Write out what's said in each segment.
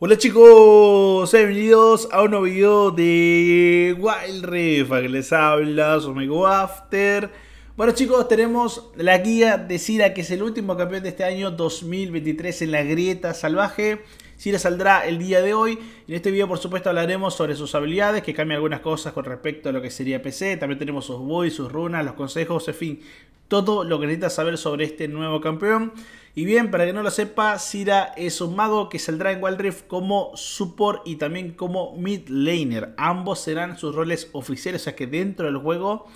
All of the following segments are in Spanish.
Hola chicos, bienvenidos a un nuevo video de Wild Rift, a que les habla su amigo After. Bueno chicos, tenemos la guía de Sira, que es el último campeón de este año 2023 en la grieta salvaje. Sira saldrá el día de hoy. En este video por supuesto hablaremos sobre sus habilidades, que cambia algunas cosas con respecto a lo que sería PC. También tenemos sus boys, sus runas, los consejos, en fin, todo lo que necesitas saber sobre este nuevo campeón. Y bien, para que no lo sepa, Sira es un mago que saldrá en Wild Rift como support y también como mid laner. Ambos serán sus roles oficiales, o sea que dentro del juego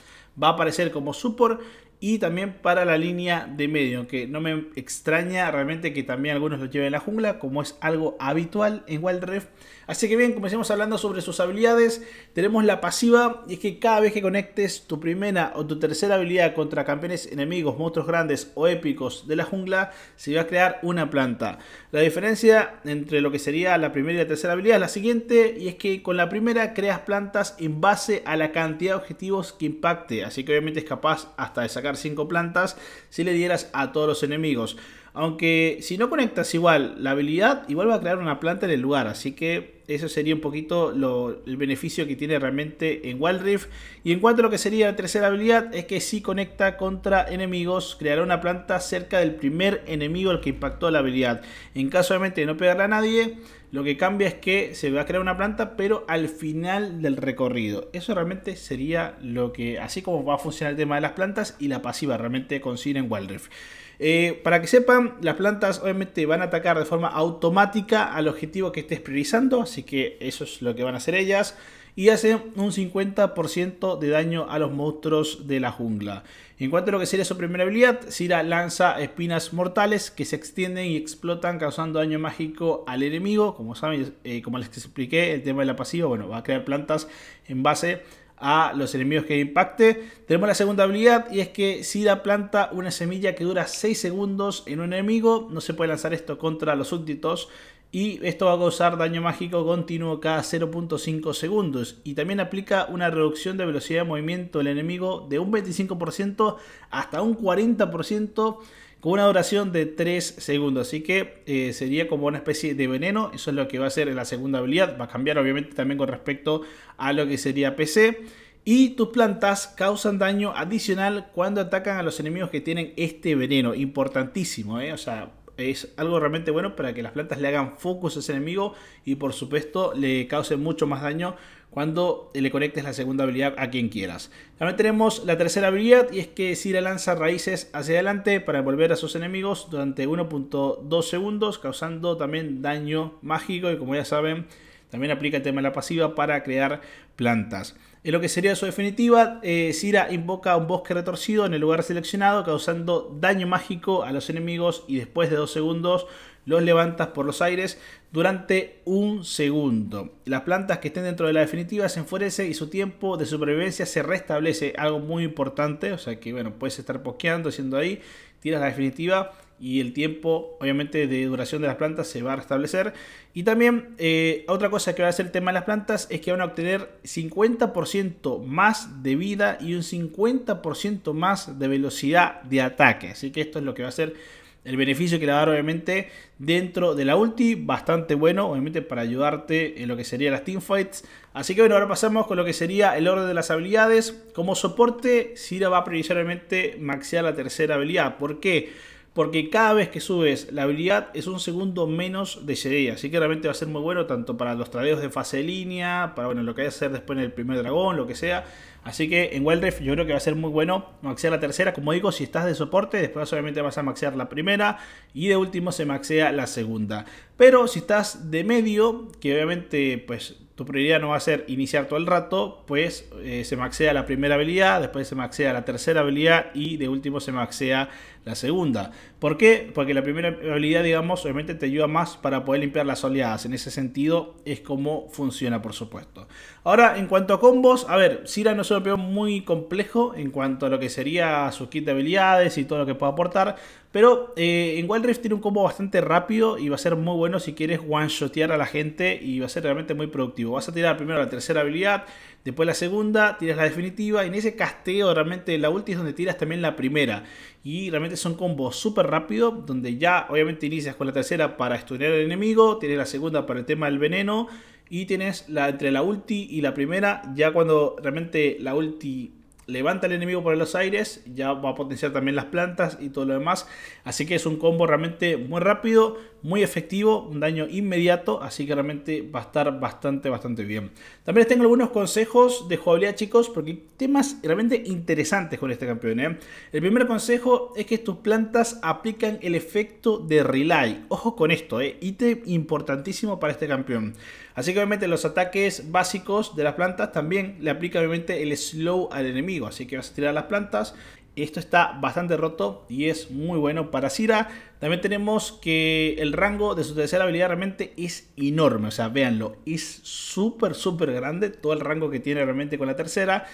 va a aparecer como support y también para la línea de medio, que no me extraña realmente que también algunos lo lleven a la jungla, como es algo habitual en Wild Rift. Así que bien, comencemos hablando sobre sus habilidades. Tenemos la pasiva, y es que cada vez que conectes tu primera o tu tercera habilidad contra campeones enemigos, monstruos grandes o épicos de la jungla, se va a crear una planta. La diferencia entre lo que sería la primera y la tercera habilidad es la siguiente, y es que con la primera creas plantas en base a la cantidad de objetivos que impacte, así que obviamente es capaz hasta de sacar cinco 5 plantas si le dieras a todos los enemigos. Aunque si no conectas igual la habilidad, igual va a crear una planta en el lugar. Así que eso sería un poquito el beneficio que tiene realmente en Wild Y en cuanto a lo que sería la tercera habilidad, es que si conecta contra enemigos, creará una planta cerca del primer enemigo al que impactó la habilidad. En caso obviamente de no pegarle a nadie, lo que cambia es que se va a crear una planta, pero al final del recorrido. Eso realmente sería lo que, así como va a funcionar el tema de las plantas y la pasiva realmente consigue en Wild eh, para que sepan, las plantas obviamente van a atacar de forma automática al objetivo que estés priorizando, así que eso es lo que van a hacer ellas. Y hacen un 50% de daño a los monstruos de la jungla. En cuanto a lo que sería su primera habilidad, Sira lanza espinas mortales que se extienden y explotan causando daño mágico al enemigo. Como saben, eh, como les expliqué, el tema de la pasiva, bueno, va a crear plantas en base a a los enemigos que impacte. Tenemos la segunda habilidad y es que si da planta una semilla que dura 6 segundos en un enemigo, no se puede lanzar esto contra los súbditos y esto va a causar daño mágico continuo cada 0.5 segundos y también aplica una reducción de velocidad de movimiento del enemigo de un 25% hasta un 40% con una duración de 3 segundos. Así que eh, sería como una especie de veneno. Eso es lo que va a ser la segunda habilidad. Va a cambiar obviamente también con respecto a lo que sería PC. Y tus plantas causan daño adicional cuando atacan a los enemigos que tienen este veneno. Importantísimo, ¿eh? O sea, es algo realmente bueno para que las plantas le hagan focus a ese enemigo y por supuesto le causen mucho más daño cuando le conectes la segunda habilidad a quien quieras. También tenemos la tercera habilidad y es que la lanza raíces hacia adelante para envolver a sus enemigos durante 1.2 segundos, causando también daño mágico y como ya saben, también aplica el tema de la pasiva para crear plantas. En lo que sería su definitiva, eh, Sira invoca un bosque retorcido en el lugar seleccionado, causando daño mágico a los enemigos y después de dos segundos los levantas por los aires durante un segundo. Las plantas que estén dentro de la definitiva se enfurecen y su tiempo de supervivencia se restablece. Algo muy importante, o sea que bueno, puedes estar posqueando, haciendo ahí, tiras la definitiva y el tiempo, obviamente, de duración de las plantas se va a restablecer. Y también, eh, otra cosa que va a ser el tema de las plantas es que van a obtener 50% más de vida y un 50% más de velocidad de ataque. Así que esto es lo que va a ser el beneficio que le va a dar, obviamente, dentro de la ulti. Bastante bueno, obviamente, para ayudarte en lo que serían las teamfights. Así que bueno, ahora pasamos con lo que sería el orden de las habilidades. Como soporte, Sira va a priorizar, maxear la tercera habilidad. ¿Por qué? porque cada vez que subes la habilidad es un segundo menos de CD, así que realmente va a ser muy bueno tanto para los tradeos de fase de línea, para bueno, lo que hay que hacer después en el primer dragón, lo que sea. Así que en Wild yo creo que va a ser muy bueno maxear la tercera, como digo, si estás de soporte, después obviamente vas a maxear la primera y de último se maxea la segunda. Pero si estás de medio, que obviamente pues tu prioridad no va a ser iniciar todo el rato, pues eh, se maxea la primera habilidad, después se maxea la tercera habilidad y de último se maxea la segunda. ¿Por qué? Porque la primera habilidad, digamos, obviamente te ayuda más para poder limpiar las oleadas. En ese sentido es como funciona, por supuesto. Ahora, en cuanto a combos, a ver, Sira no es un peón muy complejo en cuanto a lo que sería su kit de habilidades y todo lo que pueda aportar. Pero eh, en Wild Rift tiene un combo bastante rápido y va a ser muy bueno si quieres one-shotear a la gente y va a ser realmente muy productivo. Vas a tirar primero la tercera habilidad, después la segunda, tiras la definitiva. Y en ese casteo realmente la ulti es donde tiras también la primera. Y realmente son combos súper rápido donde ya obviamente inicias con la tercera para estudiar al enemigo, tienes la segunda para el tema del veneno. Y tienes la, entre la ulti y la primera, ya cuando realmente la ulti levanta al enemigo por los aires, ya va a potenciar también las plantas y todo lo demás. Así que es un combo realmente muy rápido muy efectivo, un daño inmediato, así que realmente va a estar bastante, bastante bien. También les tengo algunos consejos de jugabilidad, chicos, porque temas realmente interesantes con este campeón. ¿eh? El primer consejo es que tus plantas aplican el efecto de relay. Ojo con esto, ¿eh? ítem importantísimo para este campeón. Así que obviamente los ataques básicos de las plantas también le aplica obviamente el slow al enemigo, así que vas a tirar las plantas esto está bastante roto y es muy bueno para Sira. También tenemos que el rango de su tercera habilidad realmente es enorme. O sea, véanlo, es súper, súper grande todo el rango que tiene realmente con la tercera.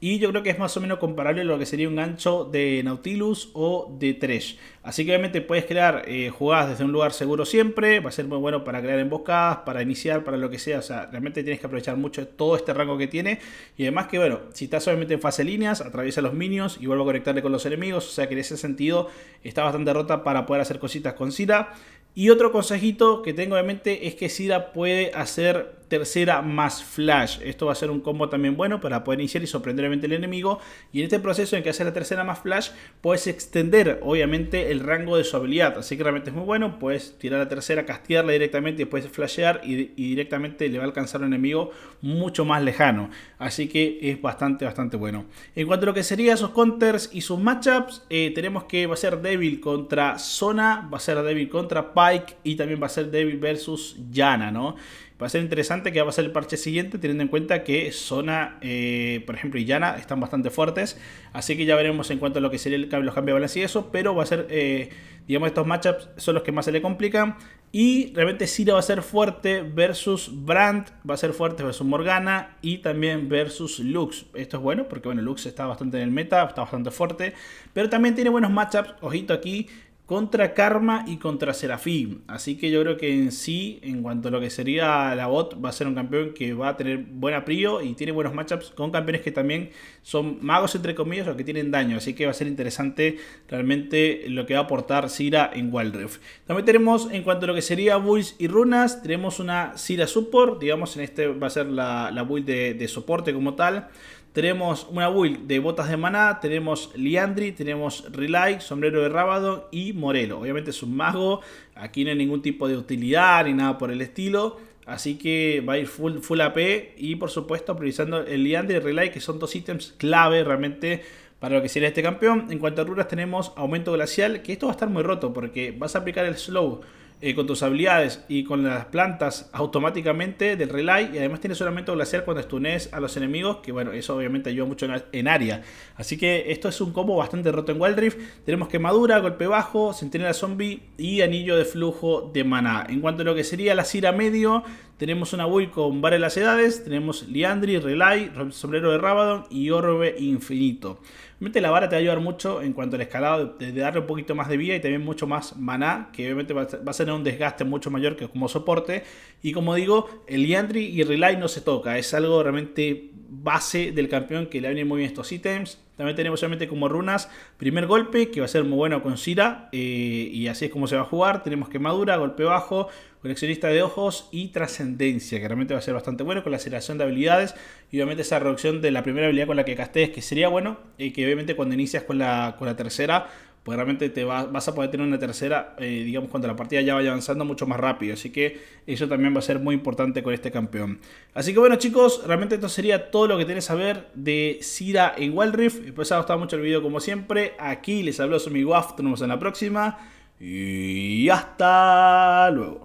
Y yo creo que es más o menos comparable a lo que sería un gancho de Nautilus o de Tresh. Así que obviamente puedes crear eh, jugadas desde un lugar seguro siempre. Va a ser muy bueno para crear emboscadas, para iniciar, para lo que sea. O sea, realmente tienes que aprovechar mucho todo este rango que tiene. Y además que, bueno, si estás obviamente en fase líneas, atraviesa los minions y vuelvo a conectarle con los enemigos. O sea que en ese sentido está bastante rota para poder hacer cositas con Sira. Y otro consejito que tengo obviamente es que Sira puede hacer tercera más flash. Esto va a ser un combo también bueno para poder iniciar y sorprender el enemigo. Y en este proceso en que haces la tercera más flash, puedes extender obviamente el rango de su habilidad. Así que realmente es muy bueno. Puedes tirar la tercera, castearla directamente y puedes flashear y, directamente le va a alcanzar un enemigo mucho más lejano. Así que es bastante, bastante bueno. En cuanto a lo que sería sus counters y sus matchups, eh, tenemos que va a ser débil contra Zona, va a ser débil contra Pike y también va a ser débil versus Yana, ¿no? Va a ser interesante que va a ser el parche siguiente, teniendo en cuenta que Zona, eh, por ejemplo, y Yana están bastante fuertes. Así que ya veremos en cuanto a lo que sería el, los cambios de balance y eso. Pero va a ser, eh, digamos, estos matchups son los que más se le complican. Y realmente Sira va a ser fuerte versus brand va a ser fuerte versus Morgana y también versus Lux. Esto es bueno porque, bueno, Lux está bastante en el meta, está bastante fuerte. Pero también tiene buenos matchups, ojito aquí, contra Karma y contra Serafín. Así que yo creo que en sí, en cuanto a lo que sería la bot, va a ser un campeón que va a tener buena prio y tiene buenos matchups con campeones que también son magos entre comillas o que tienen daño. Así que va a ser interesante realmente lo que va a aportar Sira en Rift. También tenemos en cuanto a lo que sería Bulls y runas, tenemos una Sira Support, digamos en este va a ser la, la de soporte como tal. Tenemos una build de botas de maná, tenemos Liandri, tenemos Relay, sombrero de rábado y Morelo. Obviamente es un mago, aquí no hay ningún tipo de utilidad ni nada por el estilo. Así que va a ir full, full AP y por supuesto priorizando el Liandri y Relay que son dos ítems clave realmente para lo que sería este campeón. En cuanto a runas tenemos aumento glacial, que esto va a estar muy roto porque vas a aplicar el slow eh, con tus habilidades y con las plantas automáticamente del relay. Y además tienes solamente glaciar cuando estunees a los enemigos, que bueno, eso obviamente ayuda mucho en, área. Así que esto es un combo bastante roto en wildrift Tenemos quemadura, golpe bajo, centinela zombie y anillo de flujo de maná. En cuanto a lo que sería la Cira medio, tenemos una build con varias edades. Tenemos Liandri, Relay, Sombrero de Rabadon y Orbe Infinito. Obviamente la vara te va a ayudar mucho en cuanto al escalado, de darle un poquito más de vida y también mucho más maná, que obviamente va a ser un desgaste mucho mayor que como soporte. Y como digo, el liandri y Relay no se toca, es algo realmente base del campeón que le viene muy bien estos ítems. También tenemos obviamente como runas primer golpe, que va a ser muy bueno con Sira, eh, y así es como se va a jugar. Tenemos quemadura, golpe bajo, coleccionista de ojos y trascendencia, que realmente va a ser bastante bueno con la aceleración de habilidades y obviamente esa reducción de la primera habilidad con la que castees, que sería bueno, y eh, que obviamente cuando inicias con la, con la tercera pues realmente te vas a poder tener una tercera, eh, digamos, cuando la partida ya vaya avanzando mucho más rápido. Así que eso también va a ser muy importante con este campeón. Así que bueno, chicos, realmente esto sería todo lo que tenés a ver de Sira en Wild Rift. Espero pues, os ha gustado mucho el video, como siempre. Aquí les habló su WAF. nos vemos en la próxima. Y hasta luego.